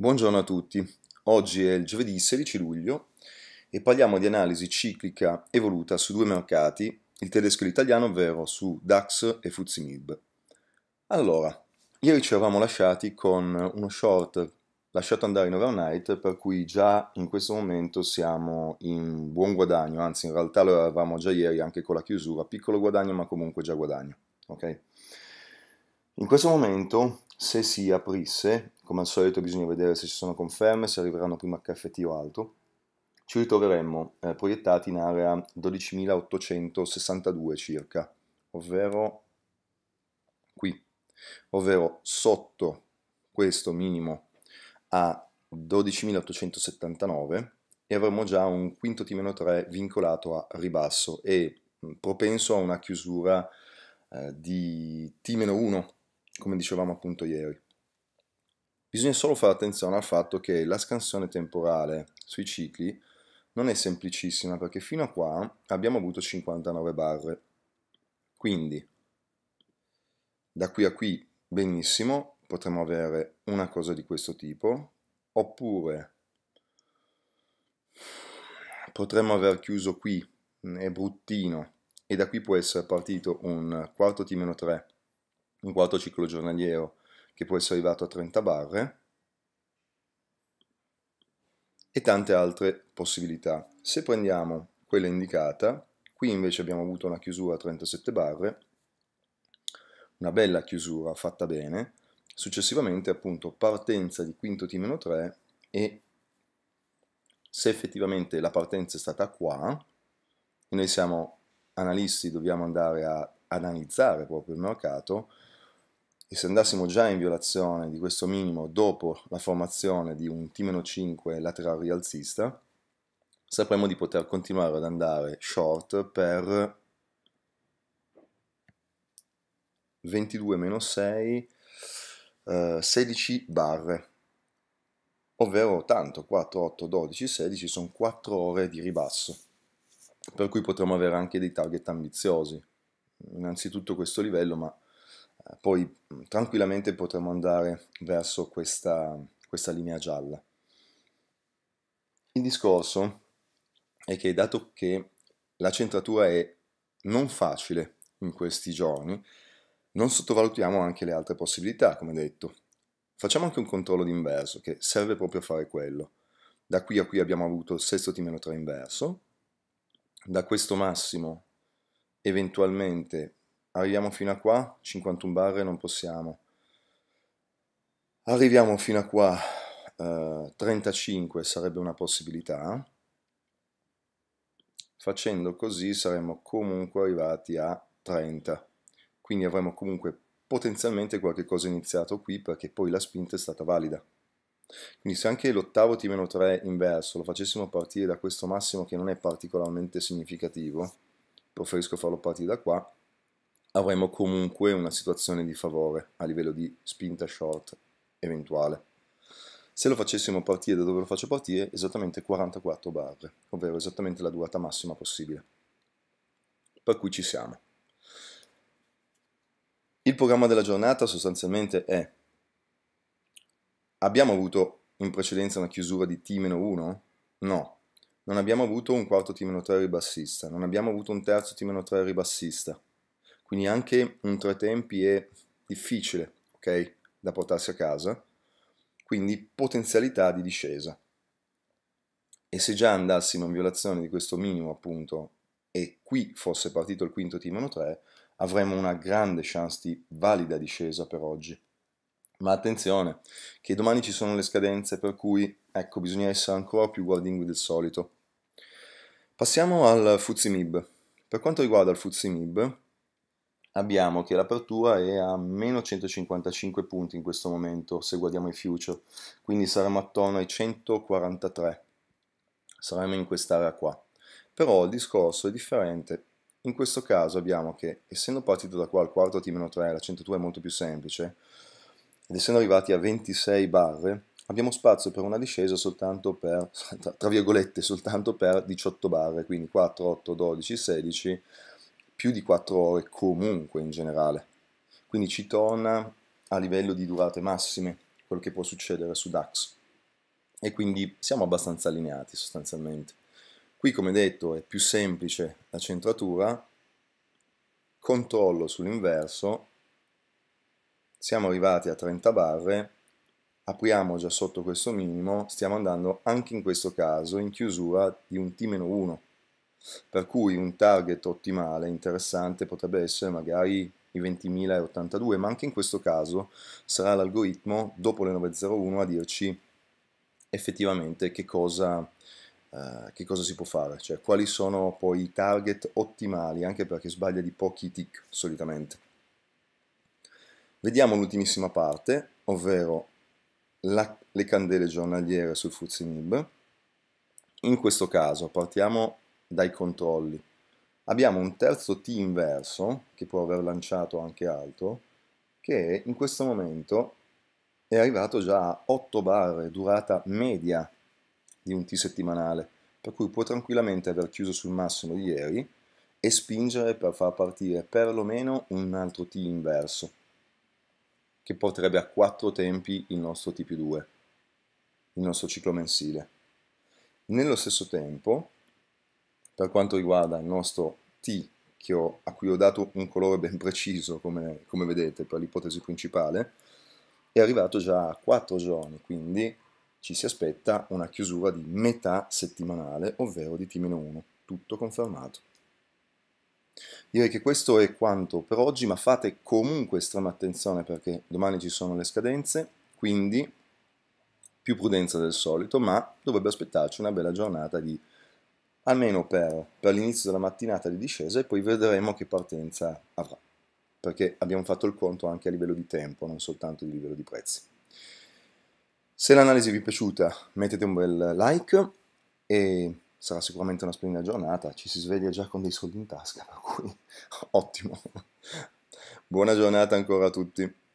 Buongiorno a tutti, oggi è il giovedì 16 luglio e parliamo di analisi ciclica evoluta su due mercati, il tedesco e l'italiano, ovvero su DAX e FTSE Allora, ieri ci eravamo lasciati con uno short lasciato andare in overnight, per cui già in questo momento siamo in buon guadagno, anzi in realtà lo eravamo già ieri anche con la chiusura, piccolo guadagno ma comunque già guadagno. ok? In questo momento se si aprisse, come al solito bisogna vedere se ci sono conferme, se arriveranno prima HFT o altro, ci ritroveremmo eh, proiettati in area 12.862 circa, ovvero qui, ovvero sotto questo minimo a 12.879 e avremmo già un quinto T-3 vincolato a ribasso e mm, propenso a una chiusura eh, di T-1 come dicevamo appunto ieri. Bisogna solo fare attenzione al fatto che la scansione temporale sui cicli non è semplicissima perché fino a qua abbiamo avuto 59 barre. Quindi da qui a qui benissimo potremmo avere una cosa di questo tipo oppure potremmo aver chiuso qui, è bruttino, e da qui può essere partito un quarto T-3 un quarto ciclo giornaliero che può essere arrivato a 30 barre e tante altre possibilità. Se prendiamo quella indicata, qui invece abbiamo avuto una chiusura a 37 barre, una bella chiusura fatta bene, successivamente appunto partenza di quinto T-3 e se effettivamente la partenza è stata qua, noi siamo analisti, dobbiamo andare a analizzare proprio il mercato, e se andassimo già in violazione di questo minimo dopo la formazione di un T-5 laterale rialzista, sapremmo di poter continuare ad andare short per 22-6, eh, 16 barre, ovvero tanto, 4, 8, 12, 16 sono 4 ore di ribasso, per cui potremmo avere anche dei target ambiziosi, innanzitutto questo livello, ma poi mm, tranquillamente potremo andare verso questa, questa linea gialla. Il discorso è che dato che la centratura è non facile in questi giorni, non sottovalutiamo anche le altre possibilità, come detto. Facciamo anche un controllo d'inverso, che serve proprio a fare quello. Da qui a qui abbiamo avuto il sesto T-3 inverso, da questo massimo eventualmente arriviamo fino a qua, 51 barre non possiamo. Arriviamo fino a qua, eh, 35 sarebbe una possibilità. Facendo così saremmo comunque arrivati a 30. Quindi avremo comunque potenzialmente qualche cosa iniziato qui perché poi la spinta è stata valida. Quindi se anche l'ottavo T-3 inverso lo facessimo partire da questo massimo che non è particolarmente significativo, preferisco farlo partire da qua, avremo comunque una situazione di favore a livello di spinta short eventuale. Se lo facessimo partire da dove lo faccio partire, esattamente 44 barre, ovvero esattamente la durata massima possibile. Per cui ci siamo. Il programma della giornata sostanzialmente è abbiamo avuto in precedenza una chiusura di T-1? No. Non abbiamo avuto un quarto T-3 ribassista, non abbiamo avuto un terzo T-3 ribassista, quindi anche un tre tempi è difficile, ok? Da portarsi a casa. Quindi potenzialità di discesa. E se già andassimo in violazione di questo minimo, appunto, e qui fosse partito il quinto T-3, avremmo una grande chance di valida discesa per oggi. Ma attenzione, che domani ci sono le scadenze, per cui ecco, bisogna essere ancora più guardingui del solito. Passiamo al Mib Per quanto riguarda il Mib abbiamo che l'apertura è a meno 155 punti in questo momento se guardiamo i future, quindi saremo attorno ai 143, saremo in quest'area qua. Però il discorso è differente, in questo caso abbiamo che essendo partito da qua al quarto T-3, la 102 è molto più semplice, ed essendo arrivati a 26 barre, abbiamo spazio per una discesa soltanto per, tra virgolette, soltanto per 18 barre, quindi 4, 8, 12, 16, più di 4 ore comunque in generale. Quindi ci torna a livello di durate massime quello che può succedere su DAX. E quindi siamo abbastanza allineati sostanzialmente. Qui come detto è più semplice la centratura, controllo sull'inverso, siamo arrivati a 30 barre, apriamo già sotto questo minimo, stiamo andando anche in questo caso in chiusura di un T-1, per cui un target ottimale, interessante, potrebbe essere magari i 20.082, ma anche in questo caso sarà l'algoritmo dopo le 9.01 a dirci effettivamente che cosa, eh, che cosa si può fare, cioè quali sono poi i target ottimali, anche perché sbaglia di pochi tick solitamente. Vediamo l'ultimissima parte, ovvero la, le candele giornaliere sul Fuzzy Nib. In questo caso partiamo dai controlli. Abbiamo un terzo T inverso, che può aver lanciato anche altro, che in questo momento è arrivato già a 8 barre, durata media di un T settimanale, per cui può tranquillamente aver chiuso sul massimo di ieri e spingere per far partire perlomeno un altro T inverso, che porterebbe a 4 tempi il nostro T più 2, il nostro ciclo mensile. Nello stesso tempo, per quanto riguarda il nostro T ho, a cui ho dato un colore ben preciso, come, come vedete, per l'ipotesi principale, è arrivato già a 4 giorni, quindi ci si aspetta una chiusura di metà settimanale, ovvero di T-1, tutto confermato. Direi che questo è quanto per oggi, ma fate comunque estrema attenzione perché domani ci sono le scadenze, quindi più prudenza del solito, ma dovrebbe aspettarci una bella giornata di almeno per, per l'inizio della mattinata di discesa e poi vedremo che partenza avrà, perché abbiamo fatto il conto anche a livello di tempo, non soltanto di livello di prezzi. Se l'analisi vi è piaciuta mettete un bel like e sarà sicuramente una splendida giornata, ci si sveglia già con dei soldi in tasca, per cui ottimo. Buona giornata ancora a tutti.